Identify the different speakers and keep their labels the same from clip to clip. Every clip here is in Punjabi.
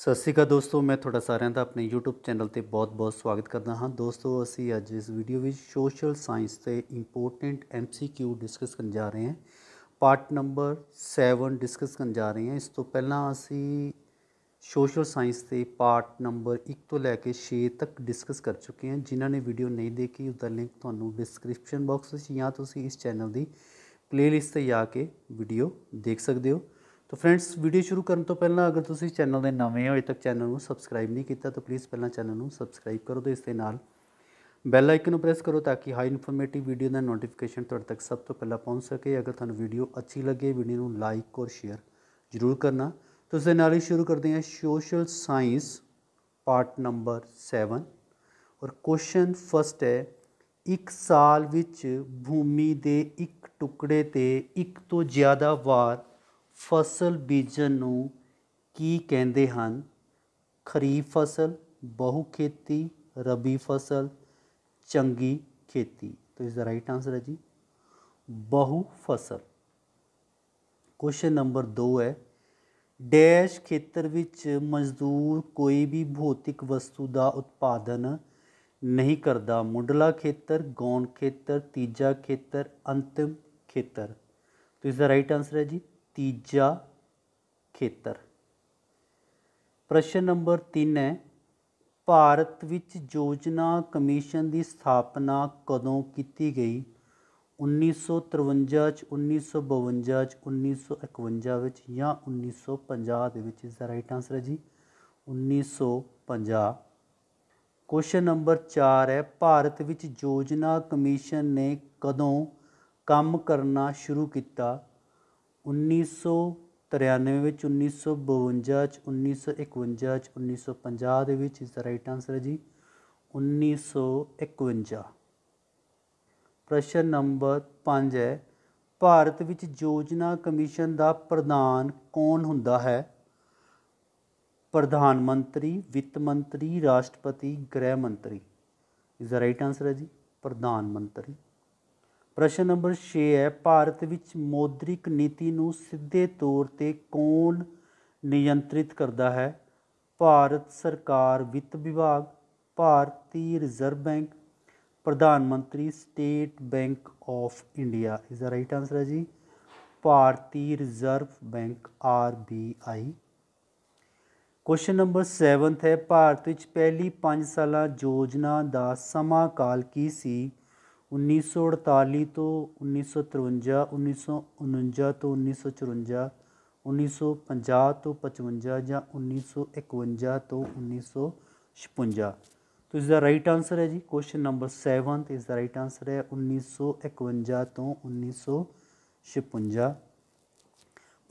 Speaker 1: ਸਤਿ ਸ਼੍ਰੀ ਅਕਾਲ ਦੋਸਤੋ ਮੈਂ ਤੁਹਾਡਾ ਸਾਰਿਆਂ ਦਾ ਆਪਣੇ YouTube ਚੈਨਲ ਤੇ ਬਹੁਤ-ਬਹੁਤ ਸਵਾਗਤ ਕਰਦਾ ਹਾਂ ਦੋਸਤੋ ਅਸੀਂ ਅੱਜ ਇਸ ਵੀਡੀਓ ਵਿੱਚ ਸੋਸ਼ਲ ਸਾਇੰਸ ਤੇ ਇੰਪੋਰਟੈਂਟ MCQ ਡਿਸਕਸ ਕਰਨ ਜਾ ਰਹੇ ਹਾਂ ਪਾਰਟ ਨੰਬਰ 7 ਡਿਸਕਸ ਕਰਨ ਜਾ ਰਹੇ ਹਾਂ ਇਸ ਤੋਂ ਪਹਿਲਾਂ ਅਸੀਂ ਸੋਸ਼ਲ ਸਾਇੰਸ ਤੇ ਪਾਰਟ ਨੰਬਰ 1 ਤੋਂ ਲੈ ਕੇ 6 ਤੱਕ ਡਿਸਕਸ ਕਰ ਚੁੱਕੇ ਹਾਂ ਜਿਨ੍ਹਾਂ ਨੇ ਵੀਡੀਓ ਨਹੀਂ ਦੇਖੀ ਉਸ ਦਾ ਲਿੰਕ ਤੁਹਾਨੂੰ ਡਿਸਕ੍ਰਿਪਸ਼ਨ ਬਾਕਸ ਵਿੱਚ ਜਾਂ ਤੁਸੀਂ ਇਸ ਚੈਨਲ ਦੀ ਪਲੇਲਿਸਟ ਤੇ ਜਾ ਕੇ ਵੀਡੀਓ ਦੇਖ ਸਕਦੇ ਹੋ ਤਾਂ ਫਰੈਂਡਸ ਵੀਡੀਓ ਸ਼ੁਰੂ ਕਰਨ ਤੋਂ ਪਹਿਲਾਂ ਅਗਰ ਤੁਸੀਂ ਚੈਨਲ ਦੇ ਨਵੇਂ ਹੋ ਅਜੇ ਤੱਕ ਚੈਨਲ ਨੂੰ ਸਬਸਕ੍ਰਾਈਬ ਨਹੀਂ ਕੀਤਾ ਤਾਂ ਪਲੀਜ਼ ਪਹਿਲਾਂ ਚੈਨਲ ਨੂੰ ਸਬਸਕ੍ਰਾਈਬ ਕਰੋ ਤੇ ਇਸ ਦੇ ਨਾਲ ਬੈਲ ਆਈਕਨ ਨੂੰ ਪ੍ਰੈਸ ਕਰੋ ਤਾਂ ਕਿ ਹਾਈ ਇਨਫੋਰਮੇਟਿਵ ਵੀਡੀਓ ਦਾ ਨੋਟੀਫਿਕੇਸ਼ਨ ਤੁਹਾਡੇ ਤੱਕ ਸਭ ਤੋਂ ਪਹਿਲਾਂ ਪਹੁੰਚ ਸਕੇ ਅਗਰ ਤੁਹਾਨੂੰ ਵੀਡੀਓ ਅੱਛੀ ਲੱਗੇ ਵੀਡੀਓ ਨੂੰ ਲਾਈਕ ਔਰ ਸ਼ੇਅਰ ਜ਼ਰੂਰ ਕਰਨਾ ਤਾਂ ਦੇ ਨਾਲ ਹੀ ਸ਼ੁਰੂ ਕਰਦੇ ਹਾਂ ਸੋਸ਼ਲ ਸਾਇੰਸ ਪਾਰਟ ਨੰਬਰ 7 ਔਰ ਕੁਐਸਚਨ ਫਸਟ ਹੈ ਇੱਕ ਸਾਲ ਵਿੱਚ ਭੂਮੀ ਦੇ ਇੱਕ ਟੁਕੜੇ ਤੇ ਇੱਕ ਤੋਂ ਜ਼ਿਆਦਾ ਵਾਰ ਫਸਲ ਬੀਜਣ ਨੂੰ ਕੀ ਕਹਿੰਦੇ ਹਨ ਖਰੀਫ ਫਸਲ ਬਹੁ ਖੇਤੀ ਰਬੀ ਫਸਲ ਚੰਗੀ ਖੇਤੀ तो ਇਸ ਦਾ ਰਾਈਟ ਆਨਸਰ ਹੈ ਜੀ ਬਹੁ ਫਸਲ ਕੁਐਸਚਨ ਨੰਬਰ 2 ਹੈ ਡੈਸ਼ ਖੇਤਰ ਵਿੱਚ ਮਜ਼ਦੂਰ ਕੋਈ ਵੀ ਭੌਤਿਕ ਵਸਤੂ ਦਾ ਉਤਪਾਦਨ ਨਹੀਂ ਕਰਦਾ ਮੁੰਡਲਾ ਖੇਤਰ ਗੌਣ ਖੇਤਰ ਤੀਜਾ ਖੇਤਰ ਅੰਤਿਮ ਖੇਤਰ तो ਇਸ ਦਾ ਰਾਈਟ ਆਨਸਰ ਹੈ ਜੀ ਤੀਜਾ ਖੇਤਰ ਪ੍ਰਸ਼ਨ ਨੰਬਰ 3 ਹੈ ਭਾਰਤ ਵਿੱਚ ਯੋਜਨਾ ਕਮਿਸ਼ਨ ਦੀ ਸਥਾਪਨਾ ਕਦੋਂ ਕੀਤੀ ਗਈ 1953 ਚ 1952 ਚ 1951 ਵਿੱਚ ਜਾਂ 1950 ਦੇ ਵਿੱਚ ਇਸ ਦਾ ਰਾਈਟ ਆਨਸਰ ਹੈ ਜੀ 1950 ਕੁਐਸਚਨ ਨੰਬਰ 4 ਹੈ ਭਾਰਤ ਵਿੱਚ ਯੋਜਨਾ ਕਮਿਸ਼ਨ ਨੇ ਕਦੋਂ ਕੰਮ ਕਰਨਾ ਸ਼ੁਰੂ ਕੀਤਾ 1993 ਵਿੱਚ 1952 'ਚ 1951 'ਚ 1950 ਦੇ ਵਿੱਚ ਦਾ ਰਾਈਟ ਆਨਸਰ ਹੈ ਜੀ 1951 ਸੌ ਪ੍ਰਸ਼ਨ ਨੰਬਰ 5 ਹੈ ਭਾਰਤ ਵਿੱਚ ਯੋਜਨਾ ਕਮਿਸ਼ਨ ਦਾ ਪ੍ਰਧਾਨ ਕੌਣ ਹੁੰਦਾ ਹੈ ਪ੍ਰਧਾਨ ਮੰਤਰੀ ਵਿੱਤ ਮੰਤਰੀ ਰਾਸ਼ਟਰਪਤੀ ਗ੍ਰਹਿ ਮੰਤਰੀ ਇਸ ਦਾ ਰਾਈਟ ਆਨਸਰ ਹੈ ਜੀ ਪ੍ਰਧਾਨ ਮੰਤਰੀ ਪ੍ਰਸ਼ਨ ਨੰਬਰ 6 ਹੈ ਭਾਰਤ ਵਿੱਚ ਮੌਦ੍ਰਿਕ ਨੀਤੀ ਨੂੰ ਸਿੱਧੇ ਤੌਰ ਤੇ ਕੌਣ ਨਿਯੰਤਰਿਤ ਕਰਦਾ ਹੈ ਭਾਰਤ ਸਰਕਾਰ ਵਿੱਤ ਵਿਭਾਗ ਭਾਰਤੀ ਰਿਜ਼ਰਵ ਬੈਂਕ ਪ੍ਰਧਾਨ ਮੰਤਰੀ ਸਟੇਟ ਬੈਂਕ ਆਫ ਇੰਡੀਆ ਇਸ ਦਾ ਰਾਈਟ ਆਨਸਰ ਹੈ ਜੀ ਭਾਰਤੀ Reserve Bank R B I question number 7th ਹੈ ਭਾਰਤ ਵਿੱਚ ਪਹਿਲੀ 5 ਸਾਲਾ ਯੋਜਨਾ ਦਾ ਸਮਾਂ ਕਾਲ ਕੀ ਸੀ 1948 ਤੋਂ 1953 1949 ਤੋਂ 1954 1950 ਤੋਂ 55 ਜਾਂ 1951 ਤੋਂ 1956 ਤੋ ਇਸ ਦਾ ਰਾਈਟ ਆਨਸਰ ਹੈ ਜੀ ਕੁਐਸਚਨ ਨੰਬਰ 7 ਇਸ ਦਾ ਰਾਈਟ ਆਨਸਰ ਹੈ 1951 ਤੋਂ 1956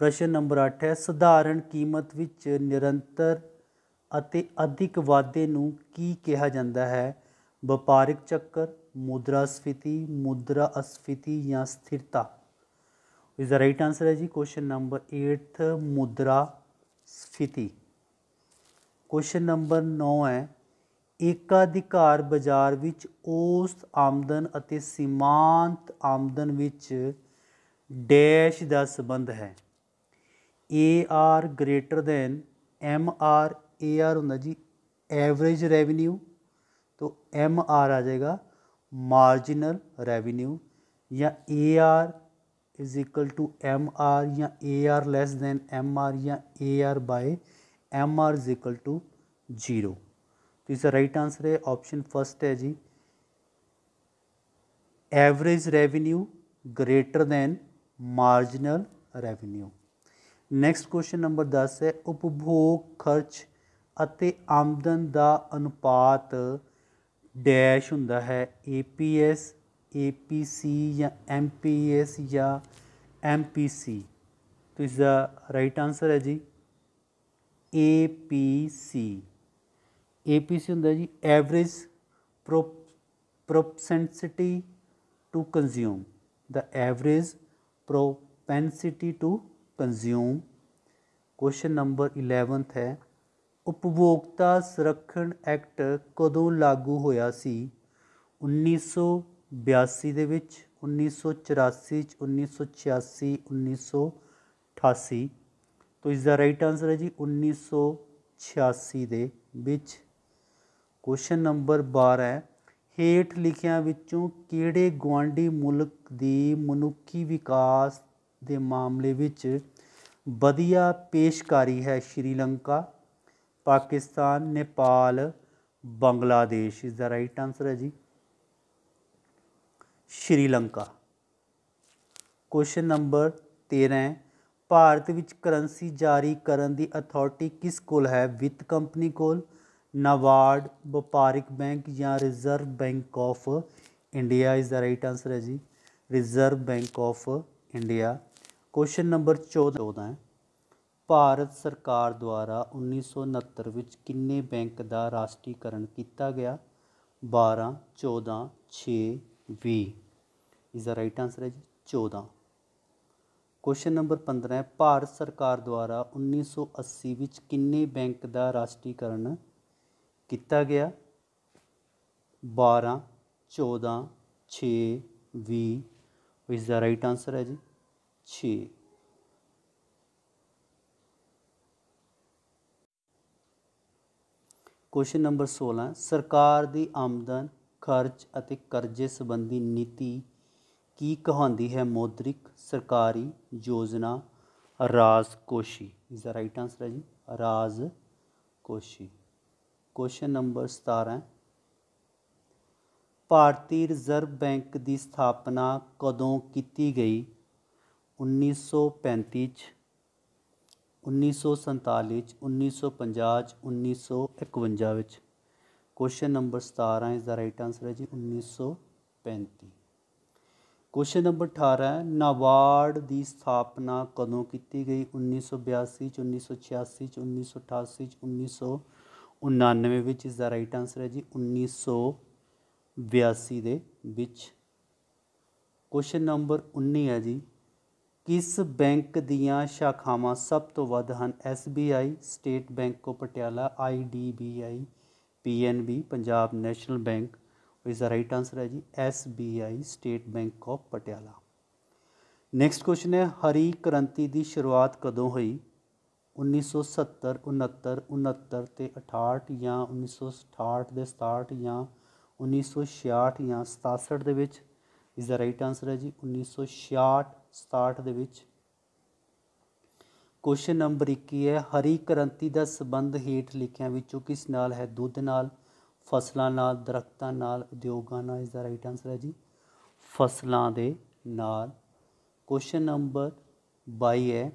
Speaker 1: ਪ੍ਰਸ਼ਨ ਨੰਬਰ 8 ਹੈ ਸਧਾਰਨ ਕੀਮਤ ਵਿੱਚ ਨਿਰੰਤਰ ਅਤੇ ਅਧਿਕ ਵਾਧੇ ਨੂੰ ਕੀ ਕਿਹਾ ਜਾਂਦਾ ਹੈ ਵਪਾਰਿਕ ਚੱਕਰ ਮੁਦਰਾ ਮੁਦਰਾਸਫੀਤੀ ਮੁਦਰਾ ਅਸਫੀਤੀ ਜਾਂ ਸਥਿਰਤਾ ਇਸ ਦਾ ਰਾਈਟ ਆਨਸਰ ਹੈ ਜੀ ਕੁਐਸਚਨ ਨੰਬਰ 8 ਮੁਦਰਾ ਸਫੀਤੀ ਕੁਐਸਚਨ ਨੰਬਰ 9 ਹੈ ਏਕਾਧਿਕਾਰ ਬਾਜ਼ਾਰ ਵਿੱਚ ਉਸ ਆਮਦਨ ਅਤੇ ਸੀਮਾਂਤ ਆਮਦਨ ਵਿੱਚ ਡੈਸ਼ ਦਾ ਸਬੰਧ ਹੈ A R greater than M R A R ਹੁੰਦਾ ਜੀ ਐਵਰੇਜ ਰੈਵਨਿਊ ਤੋਂ ਐਮ ਆਰ ਆ ਜਾਏਗਾ ਮਾਰਜੀਨਲ ਰੈਵਨਿਊ ਜਾਂ A R is equal to M R ਜਾਂ A R less than M R ਜਾਂ A R by M R is equal to 0 zero ਇਸ ਦਾ ਰਾਈਟ ਆਨਸਰ ਹੈ ਆਪਸ਼ਨ ਫਸਟ ਹੈ ਜੀ average revenue greater than marginal revenue next question number 10 ਹੈ ਉਪਭੋਗ ਖਰਚ ਅਤੇ ਆਮਦਨ ਦਾ ਅਨੁਪਾਤ डैश हों ए पी एस सी या एम पी एस या एम पी सी तो इसका राइट आंसर है जी ए पी सी ए पी सी हों जी average pro propensity to consume the average propensity to consume question number eleventh है ਉਪਭੋਗਤਾ ਸੁਰੱਖਣ ਐਕਟ ਕਦੋਂ ਲਾਗੂ ਹੋਇਆ ਸੀ 1982 ਦੇ ਵਿੱਚ 1984 ਚ 1986 1988 ਤੋਂ ਇਸ ਦਾ ਰਾਈਟ ਆਨਸਰ ਹੈ ਜੀ 1986 ਦੇ ਵਿੱਚ ਕੁਐਸਚਨ ਨੰਬਰ 12 ਹੈ ਹੇਠ ਲਿਖਿਆਂ ਵਿੱਚੋਂ ਕਿਹੜੇ ਗਵਾਂਡੀ ਮੁਲਕ ਦੀ ਮਨੁੱਖੀ ਵਿਕਾਸ ਦੇ ਮਾਮਲੇ ਵਿੱਚ ਵਧੀਆ ਪੇਸ਼ਕਾਰੀ ਹੈ Sri Lanka Pakistan Nepal Bangladesh is the right answer ਹੈ ਜੀ ਸ਼੍ਰੀਲੰਕਾ ਕੁਐਸਚਨ ਨੰਬਰ 13 ਭਾਰਤ ਵਿੱਚ ਕਰੰਸੀ ਜਾਰੀ ਕਰਨ ਦੀ ਅਥਾਰਟੀ ਕਿਸ ਕੋਲ ਹੈ ਵਿੱਤ ਕੰਪਨੀ ਕੋਲ ਨਵਾਰਡ ਵਪਾਰਿਕ ਬੈਂਕ ਜਾਂ Reserve Bank of India is the right answer ਹੈ ਜੀ Reserve Bank of India question number 14 ਹੈ ਭਾਰਤ ਸਰਕਾਰ ਦੁਆਰਾ 1969 ਵਿੱਚ ਕਿੰਨੇ ਬੈਂਕ ਦਾ ਰਾਸ਼ਟਰੀਕਰਨ ਕੀਤਾ ਗਿਆ 12 14 6 20 ਇਸ ਦਾ ਰਾਈਟ ਆਨਸਰ ਹੈ ਜੀ ਕੁਐਸਚਨ ਨੰਬਰ 15 ਹੈ ਭਾਰਤ ਸਰਕਾਰ ਦੁਆਰਾ 1980 ਵਿੱਚ ਕਿੰਨੇ ਬੈਂਕ ਦਾ ਰਾਸ਼ਟਰੀਕਰਨ ਕੀਤਾ ਗਿਆ 12 14 6 ਛੇ ਵੀਹ ਦਾ ਰਾਈਟ ਆਨਸਰ ਹੈ ਜੀ 6 ਕੁਐਸਚਨ ਨੰਬਰ 16 ਸਰਕਾਰ ਦੀ ਆਮਦਨ ਖਰਚ ਅਤੇ ਕਰਜ਼ੇ ਸੰਬੰਧੀ ਨੀਤੀ ਕੀ ਕਹਾਉਂਦੀ ਹੈ ਮੌਦਰਿਕ ਸਰਕਾਰੀ ਯੋਜਨਾ ਰਾਜਕੋਸ਼ੀ ਇਸ ਦਾ ਰਾਈਟ ਆਨਸਰ ਹੈ ਜੀ ਰਾਜਕੋਸ਼ੀ ਕੁਐਸਚਨ ਨੰਬਰ 17 ਭਾਰਤੀ ਰਿਜ਼ਰਵ ਬੈਂਕ ਦੀ ਸਥਾਪਨਾ ਕਦੋਂ ਕੀਤੀ ਗਈ 1935 ਚ ਉੱਨੀ ਸੌ 'ਚ ਉੱਨੀ ਵਿੱਚ ਕੁਐਸਚਨ ਨੰਬਰ 17 ਸਤਾਰ੍ਹਾਂ ਦਾ ਰਾਈਟ ਆਨਸਰ ਹੈ ਜੀ 1935 ਕੁਐਸਚਨ ਨੰਬਰ 18 ਨਾਬਾਰਡ ਦੀ ਸਥਾਪਨਾ ਕਦੋਂ ਕੀਤੀ ਗਈ 1982 ਚ 1986 ਚ 1988 ਚ 1999 ਵਿੱਚ ਇਸ ਦਾ ਰਾਈਟ ਆਨਸਰ ਹੈ ਜੀ 1982 ਦੇ ਵਿੱਚ ਕੁਐਸਚਨ ਨੰਬਰ 19 ਹੈ ਜੀ ਕਿਸ ਬੈਂਕ ਦੀਆਂ ਸ਼ਾਖਾਵਾਂ ਸਭ ਤੋਂ ਵੱਧ ਹਨ S B I State Bank of Patiala I D B I P N B Punjab National Bank ਇਸ ਦਾ ਰਾਈਟ ਆਨਸਰ ਹੈ ਜੀ S B I State Bank of Patiala next question ਹੈ ਹਰੀ ਕ੍ਰਾਂਤੀ ਦੀ ਸ਼ੁਰੂਆਤ ਕਦੋਂ ਹੋਈ 1970 69 69 ਤੇ 68 ਜਾਂ 1968 ਦੇ 67 ਜਾਂ 1966 ਜਾਂ 67 ਦੇ ਵਿੱਚ ਇਸ ਦਾ ਰਾਈਟ ਆਨਸਰ ਹੈ ਜੀ 1966 67 ਦੇ ਵਿੱਚ ਕੁਐਸਚਨ ਨੰਬਰ 21 ਹੈ ਹਰੀ ਕ੍ਰਾਂਤੀ ਦਾ ਸਬੰਧ ਹੇਠ ਲਿਖਿਆਂ ਵਿੱਚੋਂ ਕਿਸ ਨਾਲ ਹੈ ਦੁੱਧ ਨਾਲ ਫਸਲਾਂ ਨਾਲ ਦਰਖਤਾਂ ਨਾਲ ਉਦਯੋਗਾਂ ਨਾਲ ਇਸ ਦਾ ਰਾਈਟ ਆਨਸਰ ਹੈ ਜੀ ਫਸਲਾਂ ਦੇ ਨਾਲ ਕੁਐਸਚਨ ਨੰਬਰ 22 ਹੈ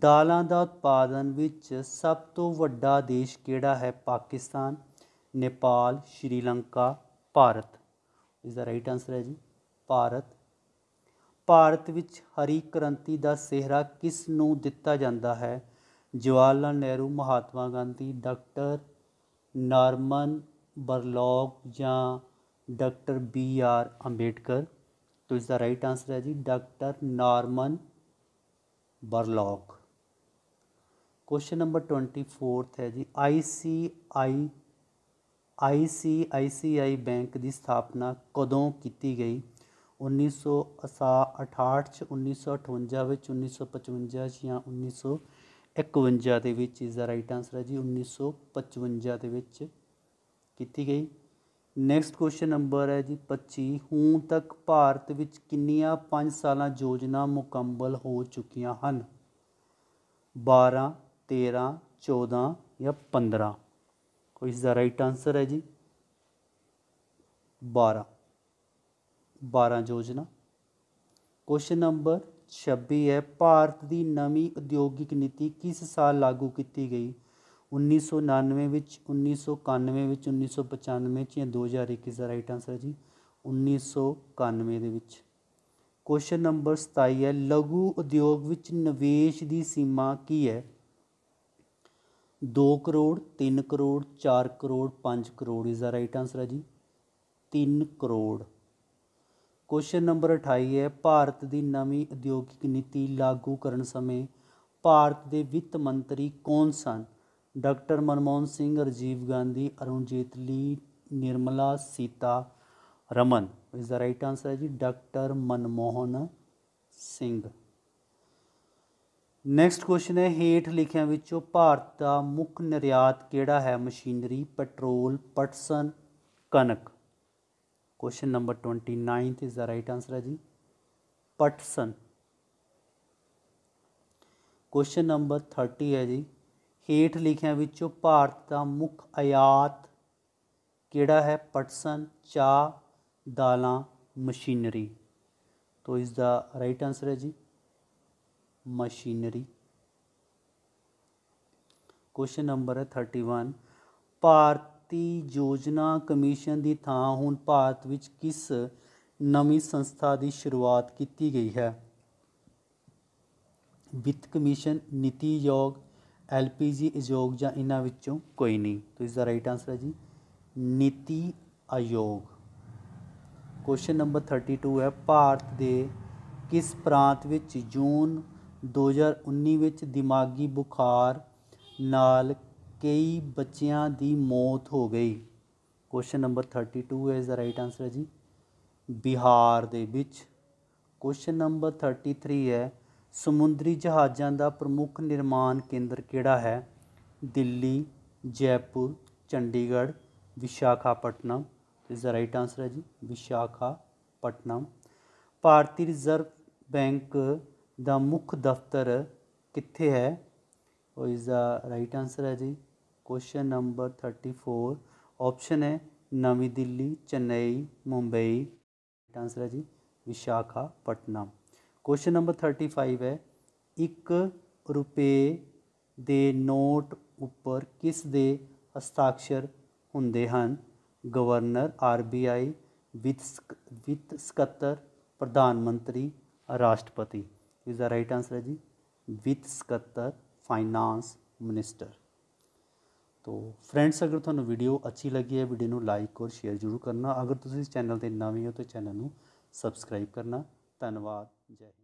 Speaker 1: ਦਾਲਾਂ ਦਾ ਉਤਪਾਦਨ ਵਿੱਚ ਸਭ ਤੋਂ ਵੱਡਾ ਦੇਸ਼ ਕਿਹੜਾ ਹੈ ਪਾਕਿਸਤਾਨ ਨੇਪਾਲ ਸ਼੍ਰੀਲੰਕਾ ਭਾਰਤ ਇਸ ਦਾ ਰਾਈਟ ਆਨਸਰ ਹੈ ਜੀ ਭਾਰਤ ਭਾਰਤ ਵਿੱਚ ਹਰੀ ਕ੍ਰਾਂਤੀ ਦਾ ਸਿਹਰਾ ਕਿਸ ਨੂੰ ਦਿੱਤਾ ਜਾਂਦਾ ਹੈ Jawahar Lal Nehru Mahatma Gandhi doctor Norman Borlaug ਜਾਂ ਡਾਕਟਰ ਬੀ ਆਰ ਅੰਬੇਡਕਰ ਤੋ ਇਸ ਦਾ ਰਾਈਟ ਆਨਸਰ ਹੈ ਜੀ doctor Norman Borlaug question number 24 ਹੈ ਜੀ ਆਈਸੀਆਈ ਆਈਸੀਆਈਸੀਆਈ ਬੈਂਕ ਦੀ ਸਥਾਪਨਾ ਕਦੋਂ ਕੀਤੀ ਗਈ 1968 ਚ 1958 ਵਿੱਚ 1955 ਚ ਜਾਂ 1951 ਦੇ ਵਿੱਚ ਇਸ ਦਾ ਰਾਈਟ ਆਨਸਰ ਹੈ ਜੀ 1955 ਦੇ ਵਿੱਚ ਕੀਤੀ ਗਈ ਨੈਕਸਟ ਕੁਐਸਚਨ ਨੰਬਰ ਹੈ ਜੀ 25 ਹੁਣ ਤੱਕ ਭਾਰਤ ਵਿੱਚ ਕਿੰਨੀਆਂ 5 ਸਾਲਾਂ ਯੋਜਨਾ ਮੁਕੰਮਲ ਹੋ ਚੁੱਕੀਆਂ ਹਨ 12 13 14 ਜਾਂ 15 ਕੋਈ ਇਸ ਦਾ ਰਾਈਟ ਆਨਸਰ ਹੈ ਜੀ 12 12 ਯੋਜਨਾ ਕੁਐਸਚਨ ਨੰਬਰ 26 ਹੈ ਭਾਰਤ ਦੀ ਨਵੀਂ ਉਦਯੋਗਿਕ ਨੀਤੀ ਕਿਸ ਸਾਲ ਲਾਗੂ ਕੀਤੀ ਗਈ 1999 ਵਿੱਚ 1991 ਵਿੱਚ 1995 ਚ ਜਾਂ 2021 ਦਾ ਰਾਈਟ ਆਨਸਰ ਹੈ ਜੀ 1991 ਦੇ ਵਿੱਚ ਕੁਐਸਚਨ ਨੰਬਰ 27 ਹੈ ਲਘੂ ਉਦਯੋਗ ਵਿੱਚ ਨਿਵੇਸ਼ ਦੀ ਸੀਮਾ ਕੀ ਹੈ 2 ਕਰੋੜ 3 ਕਰੋੜ 4 ਕਰੋੜ 5 ਕਰੋੜ ਇਸ ਦਾ ਰਾਈਟ ਆਨਸਰ ਹੈ ਜੀ 3 ਕਰੋੜ ਕੁਐਸਚਨ ਨੰਬਰ 28 ਹੈ ਭਾਰਤ ਦੀ ਨਵੀਂ ਉਦਯੋਗਿਕ ਨੀਤੀ ਲਾਗੂ ਕਰਨ ਸਮੇਂ ਭਾਰਤ ਦੇ ਵਿੱਤ ਮੰਤਰੀ ਕੌਣ ਸਨ ਡਾਕਟਰ ਮਨਮੋਹਨ ਸਿੰਘ ਰਜੀਵ ਗਾਂਧੀ ਅਰੁਣ ਜੇਤਲੀ ਨਿਰਮਲਾ ਸੀਤਾ ਰਮਨ ਇਸ ਦਾ ਰਾਈਟ ਆਨਸਰ ਹੈ ਜੀ doctor Manmohan Singh next question ਹੈ ਹੇਠ ਲਿਖਿਆਂ ਵਿੱਚੋਂ ਭਾਰਤ ਦਾ ਮੁੱਖ ਨਿਰਯਾਤ ਕਿਹੜਾ ਹੈ ਮਸ਼ੀਨਰੀ ਪੈਟਰੋਲ ਪਟਸਨ ਕਣਕ question number 29th is the right answer hai ji पटसन ਕੁਐਸਚਨ ਨੰਬਰ 30 ਹੈ ਜੀ ਹੇਠ ਲਿਖਿਆਂ ਵਿੱਚੋਂ ਭਾਰਤ ਦਾ ਮੁੱਖ ਆਯਾਤ ਕਿਹੜਾ ਹੈ ਪਟਸਨ ਚਾਹ ਦਾਲਾਂ ਮਸ਼ੀਨਰੀ तो इसका राइट आंसर है जी मशीनरी क्वेश्चन नंबर है थर्टी वन भारत ਭਾਰਤੀ ਯੋਜਨਾ ਕਮਿਸ਼ਨ ਦੀ ਥਾਂ ਹੁਣ ਭਾਰਤ ਵਿੱਚ ਕਿਸ ਨਵੀਂ ਸੰਸਥਾ ਦੀ ਸ਼ੁਰੂਆਤ ਕੀਤੀ ਗਈ ਹੈ ਵਿੱਤ ਕਮਿਸ਼ਨ ਨੀਤੀ ਯੋਗ ਐਲਪੀਜੀ ਅਯੋਗ ਜਾਂ ਇਹਨਾਂ ਵਿੱਚੋਂ ਕੋਈ ਨਹੀਂ ਤੋ ਇਸ ਦਾ ਰਾਈਟ ਆਨਸਰ ਹੈ ਜੀ ਨੀਤੀ ਆਯੋਗ ਕੁਐਸਚਨ ਨੰਬਰ 32 ਹੈ ਭਾਰਤ ਦੇ ਕਿਸ ਪ੍ਰਾਂਤ ਵਿੱਚ ਜੂਨ 2019 ਵਿੱਚ ਦਿਮਾਗੀ ਬੁਖਾਰ ਨਾਲ ਕਈ ਬੱਚਿਆਂ ਦੀ ਮੌਤ ਹੋ ਗਈ question number 32 is the right answer ਹੈ ਜੀ ਬਿਹਾਰ ਦੇ ਵਿੱਚ ਕੁਐਸਚਨ ਨੰਬਰ 33 ਹੈ ਸਮੁੰਦਰੀ ਜਹਾਜ਼ਾਂ ਦਾ ਪ੍ਰਮੁੱਖ ਨਿਰਮਾਣ ਕੇਂਦਰ ਕਿਹੜਾ ਹੈ ਦਿੱਲੀ ਜੈਪੁਰ ਚੰਡੀਗੜ੍ਹ ਵਿਸ਼ਾਖਾਪਟਨਮ ਇਸ ਦਾ ਰਾਈਟ ਆਨਸਰ ਹੈ ਜੀ ਵਿਸ਼ਾਖਾਪਟਨਮ ਭਾਰਤੀ ਰਿਜ਼ਰਵ ਬੈਂਕ ਦਾ ਮੁੱਖ ਦਫ਼ਤਰ ਕਿੱਥੇ ਹੈ ਉਹ ਇਸ ਦਾ ਰਾਈਟ ਆਨਸਰ ਹੈ ਜੀ ਕੁਐਸਚਨ ਨੰਬਰ 34 ਆਪਸ਼ਨ ਹੈ ਨਵੀਂ ਦਿੱਲੀ ਚੇਨਈ ਮੁੰਬਈ ਆਨਸਰ ਹੈ ਜੀ ਵਿਸ਼ਾਖਾ ਪਟਨਾ ਕੁਐਸਚਨ ਨੰਬਰ 35 ਹੈ 1 ਰੁਪਏ ਦੇ ਨੋਟ ਉੱਪਰ ਕਿਸ ਦੇ ਹਸਤਾਖਰ ਹੁੰਦੇ ਹਨ ਗਵਰਨਰ ਆਰਬੀਆਈ ਵਿੱਤ ਵਿੱਤ ਸਕੱਤਰ ਪ੍ਰਧਾਨ ਮੰਤਰੀ ਰਾਸ਼ਟਰਪਤੀ ਇਸ ਦਾ ਰਾਈਟ ਆਨਸਰ ਹੈ ਜੀ ਵਿੱਤ ਸਕੱਤਰ ਫਾਈਨਾਂਸ ਮਿਨਿਸਟਰ ਤੋ ਫਰੈਂਡਸ ਅਗਰ ਤੁਹਾਨੂੰ ਵੀਡੀਓ ਅੱਛੀ ਲੱਗੀ ਹੈ ਵੀਡੀਓ ਨੂੰ ਲਾਈਕ ਔਰ ਸ਼ੇਅਰ ਜ਼ਰੂਰ ਕਰਨਾ ਅਗਰ ਤੁਸੀਂ ਇਸ ਚੈਨਲ ਤੇ ਨਵੇਂ ਹੋ ਤਾਂ ਚੈਨਲ ਨੂੰ ਸਬਸਕ੍ਰਾਈਬ ਕਰਨਾ ਧੰਨਵਾਦ ਜੈ